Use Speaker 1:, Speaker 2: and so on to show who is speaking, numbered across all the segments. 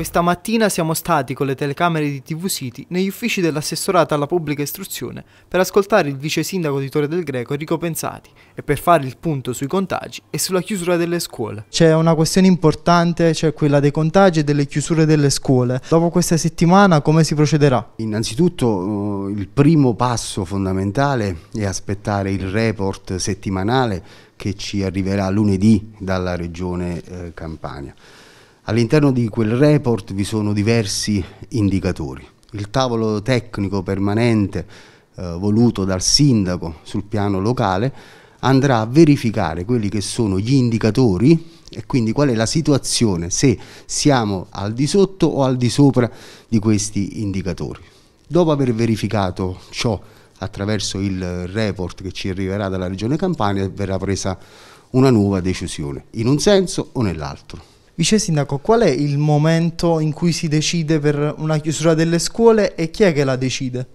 Speaker 1: Questa mattina siamo stati con le telecamere di TV City negli uffici dell'assessorato alla pubblica istruzione per ascoltare il vice sindaco di Torre del Greco Enrico Pensati e per fare il punto sui contagi e sulla chiusura delle scuole. C'è una questione importante, cioè quella dei contagi e delle chiusure delle scuole. Dopo questa settimana come si procederà?
Speaker 2: Innanzitutto eh, il primo passo fondamentale è aspettare il report settimanale che ci arriverà lunedì dalla regione eh, Campania. All'interno di quel report vi sono diversi indicatori. Il tavolo tecnico permanente eh, voluto dal sindaco sul piano locale andrà a verificare quelli che sono gli indicatori e quindi qual è la situazione, se siamo al di sotto o al di sopra di questi indicatori. Dopo aver verificato ciò attraverso il report che ci arriverà dalla Regione Campania verrà presa una nuova decisione, in un senso o nell'altro. Vice Sindaco,
Speaker 1: qual è il momento in cui si decide per una chiusura delle scuole e chi è che la decide?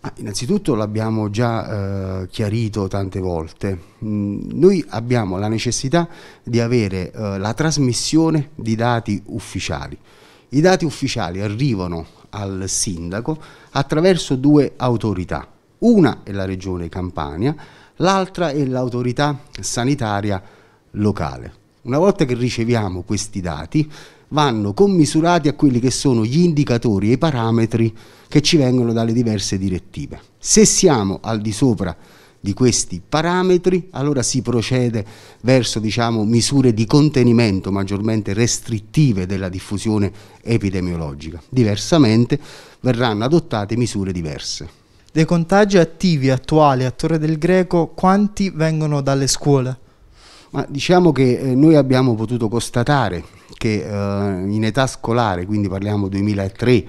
Speaker 2: Ah, innanzitutto l'abbiamo già eh, chiarito tante volte, mm, noi abbiamo la necessità di avere eh, la trasmissione di dati ufficiali. I dati ufficiali arrivano al sindaco attraverso due autorità, una è la regione Campania, l'altra è l'autorità sanitaria locale. Una volta che riceviamo questi dati, vanno commisurati a quelli che sono gli indicatori e i parametri che ci vengono dalle diverse direttive. Se siamo al di sopra di questi parametri, allora si procede verso diciamo, misure di contenimento maggiormente restrittive della diffusione epidemiologica. Diversamente verranno adottate misure diverse.
Speaker 1: Dei contagi attivi attuali a Torre del Greco, quanti vengono dalle
Speaker 2: scuole? Ma diciamo che eh, noi abbiamo potuto constatare che eh, in età scolare, quindi parliamo 2003,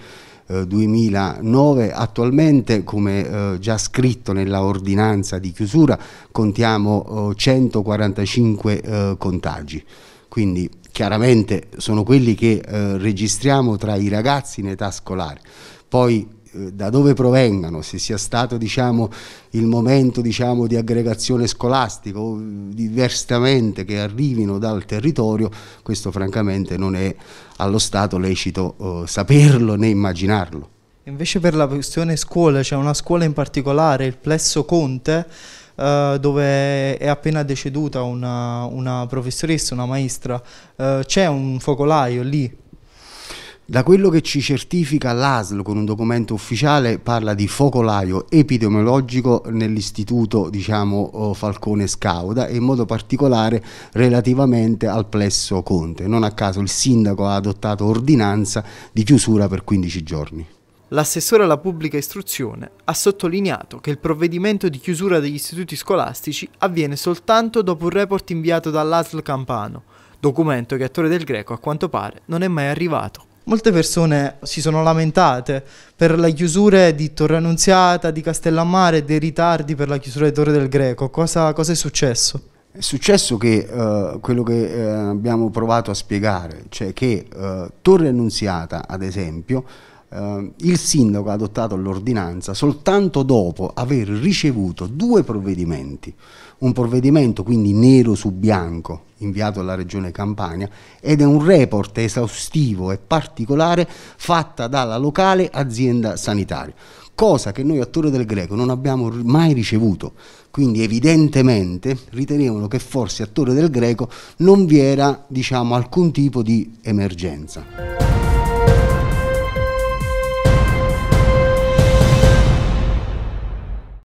Speaker 2: 2009 eh, attualmente come eh, già scritto nella ordinanza di chiusura contiamo eh, 145 eh, contagi quindi chiaramente sono quelli che registriamo tra i ragazzi in età scolare poi eh, da dove provengano, se sia stato diciamo, il momento diciamo, di aggregazione scolastica o diversamente che arrivino dal territorio, questo francamente non è allo Stato lecito eh, saperlo né immaginarlo.
Speaker 1: Invece per la questione scuola, c'è cioè una scuola in particolare, il Plesso Conte, Uh, dove è appena deceduta una, una professoressa, una maestra, uh, c'è un focolaio
Speaker 2: lì da quello che ci certifica l'ASL con un documento ufficiale parla di focolaio epidemiologico nell'istituto diciamo, eh, Falcone Scauda e in modo particolare relativamente al plesso Conte. Non a caso il sindaco ha adottato ordinanza di chiusura per 15 giorni.
Speaker 1: L'assessore alla pubblica istruzione ha sottolineato che il provvedimento di chiusura degli istituti scolastici avviene soltanto dopo un report inviato dall'ASL Campano, documento che a Torre del Greco a quanto pare non è mai arrivato. Molte persone si sono lamentate per le chiusure di Torre Annunziata, di Castellammare dei ritardi per la chiusura di Torre del Greco. Cosa, cosa è successo?
Speaker 2: È successo che eh, quello che eh, abbiamo provato a spiegare, cioè che eh, Torre Annunziata, ad esempio, eh, il sindaco ha adottato l'ordinanza soltanto dopo aver ricevuto due provvedimenti, un provvedimento quindi nero su bianco inviato alla Regione Campania ed è un report esaustivo e particolare fatta dalla locale azienda sanitaria cosa che noi a Torre del Greco non abbiamo mai ricevuto. Quindi evidentemente ritenevano che forse a Torre del Greco non vi era diciamo, alcun tipo di emergenza.